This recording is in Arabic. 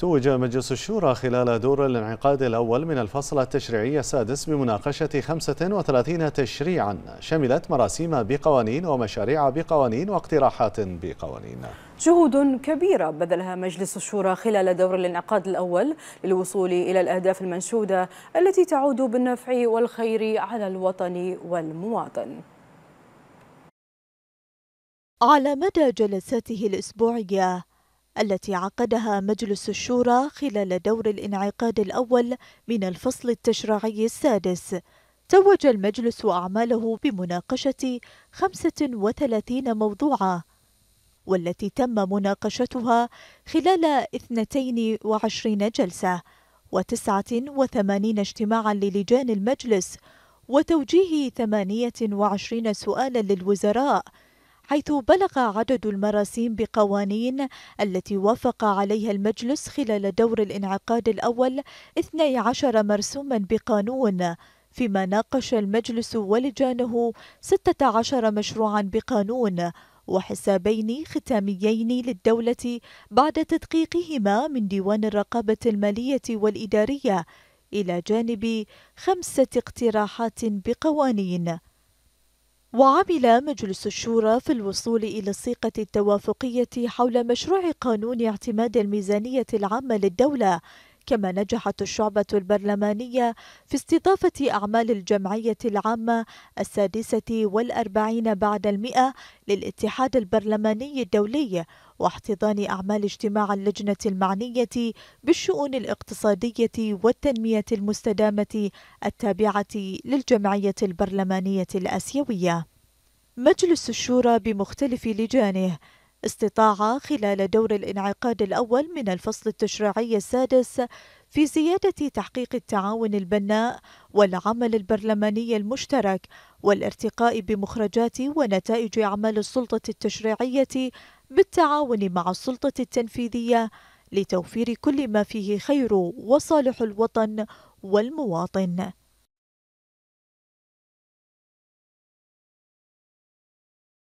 توج مجلس الشورى خلال دور الانعقاد الأول من الفصل التشريعي السادس بمناقشة 35 تشريعا شملت مراسيم بقوانين ومشاريع بقوانين واقتراحات بقوانين جهود كبيرة بذلها مجلس الشورى خلال دور الانعقاد الأول للوصول إلى الأهداف المنشودة التي تعود بالنفع والخير على الوطن والمواطن على مدى جلساته الأسبوعية التي عقدها مجلس الشورى خلال دور الانعقاد الأول من الفصل التشريعي السادس توج المجلس أعماله بمناقشة 35 موضوعاً والتي تم مناقشتها خلال 22 جلسة و89 اجتماعا للجان المجلس وتوجيه 28 سؤالا للوزراء حيث بلغ عدد المراسيم بقوانين التي وافق عليها المجلس خلال دور الانعقاد الأول 12 مرسوما بقانون فيما ناقش المجلس ولجانه 16 مشروعا بقانون وحسابين ختاميين للدولة بعد تدقيقهما من ديوان الرقابة المالية والإدارية إلى جانب خمسة اقتراحات بقوانين وعمل مجلس الشورى في الوصول إلى الصيغة التوافقية حول مشروع قانون اعتماد الميزانية العامة للدولة كما نجحت الشعبة البرلمانية في استضافة أعمال الجمعية العامة السادسة والأربعين بعد المئة للاتحاد البرلماني الدولي واحتضان أعمال اجتماع اللجنة المعنية بالشؤون الاقتصادية والتنمية المستدامة التابعة للجمعية البرلمانية الآسيوية مجلس الشورى بمختلف لجانه استطاع خلال دور الانعقاد الأول من الفصل التشريعي السادس في زيادة تحقيق التعاون البناء والعمل البرلماني المشترك والارتقاء بمخرجات ونتائج أعمال السلطة التشريعية بالتعاون مع السلطة التنفيذية لتوفير كل ما فيه خير وصالح الوطن والمواطن